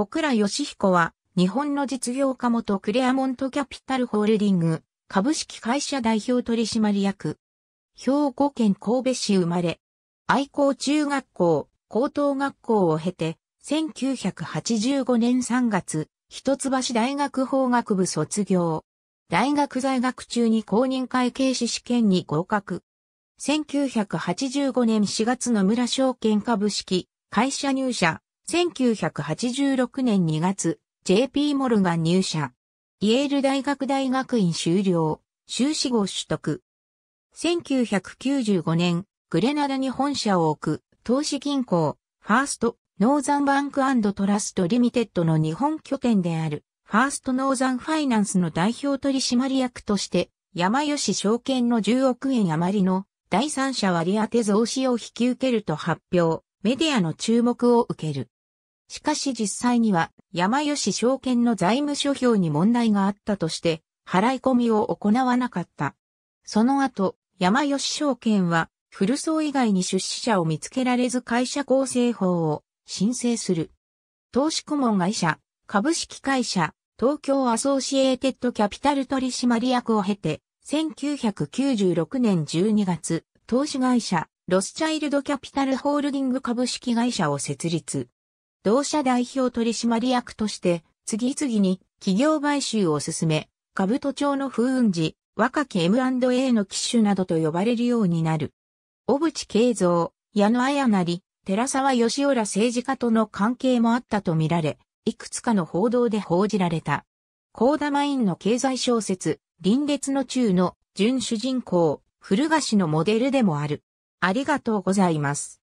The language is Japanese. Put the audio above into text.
小倉義彦は、日本の実業家元クレアモントキャピタルホールディング、株式会社代表取締役。兵庫県神戸市生まれ。愛好中学校、高等学校を経て、1985年3月、一橋大学法学部卒業。大学在学中に公認会計士試験に合格。1985年4月の村証券株式会社入社、1986年2月、JP モルガン入社。イェール大学大学院修了、修士号取得。1995年、グレナダに本社を置く、投資銀行、ファースト、ノーザンバンクトラストリミテッドの日本拠点である、ファーストノーザンファイナンスの代表取締役として、山吉証券の10億円余りの第三者割当増資を引き受けると発表、メディアの注目を受ける。しかし実際には山吉証券の財務諸表に問題があったとして払い込みを行わなかった。その後、山吉証券は古荘以外に出資者を見つけられず会社構成法を申請する。投資顧問会社、株式会社、東京アソシエーテッドキャピタル取締役を経て、1996年12月、投資会社、ロスチャイルドキャピタルホールディング株式会社を設立。同社代表取締役として、次々に企業買収を進め、株都庁の風雲寺、若き M&A の機種などと呼ばれるようになる。小渕慶三、矢野綾成、寺沢義雄ら政治家との関係もあったとみられ、いくつかの報道で報じられた。高田マインの経済小説、臨列の中の準主人公、古賀氏のモデルでもある。ありがとうございます。